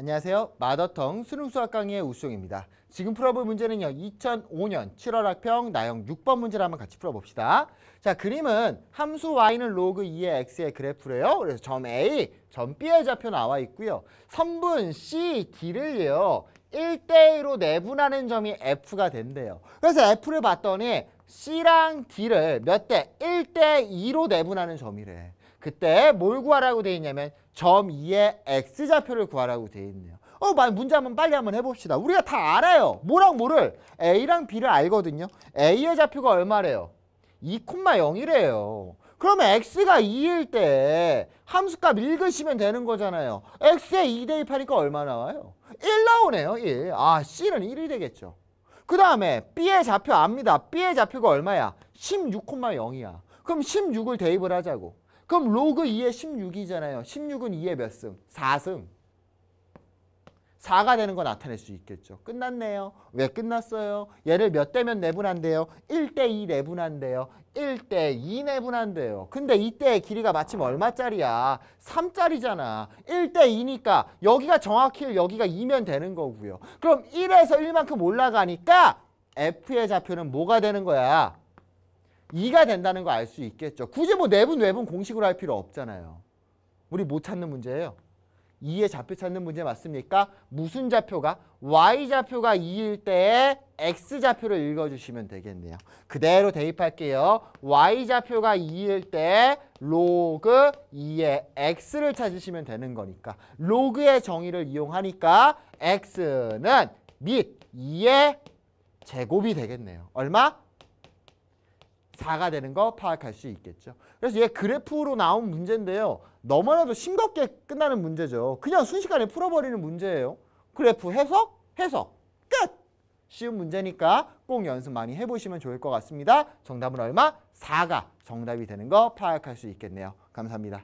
안녕하세요. 마더텅 수능 수학 강의의 우수영입니다. 지금 풀어볼 문제는요. 2005년 7월 학평 나형 6번 문제를 한번 같이 풀어봅시다. 자, 그림은 함수 y는 로그 2의 x의 그래프래요. 그래서 점 A, 점 B의 좌표 나와 있고요. 선분 C, D를요. 1대1로 내분하는 점이 F가 된대요. 그래서 F를 봤더니 C랑 D를 몇 대? 1대2로 내분하는 점이래. 그때 뭘 구하라고 돼 있냐면 점 2의 x좌표를 구하라고 돼 있네요. 어, 문제 한번 빨리 한번 해봅시다. 우리가 다 알아요. 뭐랑 뭐를. a랑 b를 알거든요. a의 좌표가 얼마래요? 2,0이래요. 그러 x가 2일 때 함수값 읽으시면 되는 거잖아요. x에 2 대입하니까 얼마 나와요? 1 나오네요. 1. 아, c는 1이 되겠죠. 그 다음에 b의 좌표 압니다. b의 좌표가 얼마야? 16,0이야. 그럼 16을 대입을 하자고. 그럼 로그 2에 16이잖아요. 16은 2에 몇 승? 4승. 4가 되는 거 나타낼 수 있겠죠. 끝났네요. 왜 끝났어요? 얘를 몇 대면 내분한대요? 1대2 내분한대요. 1대2 내분한대요. 근데 이때 길이가 마침 얼마짜리야? 3짜리잖아. 1대2니까 여기가 정확히 여기가 2면 되는 거고요. 그럼 1에서 1만큼 올라가니까 F의 좌표는 뭐가 되는 거야? 2가 된다는 거 알 수 있겠죠. 굳이 뭐 내분 외분 공식으로 할 필요 없잖아요. 우리 못 찾는 문제예요. 2의 좌표 찾는 문제 맞습니까? 무슨 좌표가? y좌표가 2일 때에 x좌표를 읽어주시면 되겠네요. 그대로 대입할게요. y좌표가 2일 때 로그 2의 x를 찾으시면 되는 거니까 로그의 정의를 이용하니까 x는 밑 2의 제곱이 되겠네요. 얼마? 4가 되는 거 파악할 수 있겠죠. 그래서 얘 그래프로 나온 문제인데요. 너무나도 싱겁게 끝나는 문제죠. 그냥 순식간에 풀어버리는 문제예요. 그래프 해석, 해석, 끝! 쉬운 문제니까 꼭 연습 많이 해보시면 좋을 것 같습니다. 정답은 얼마? 4가 정답이 되는 거 파악할 수 있겠네요. 감사합니다.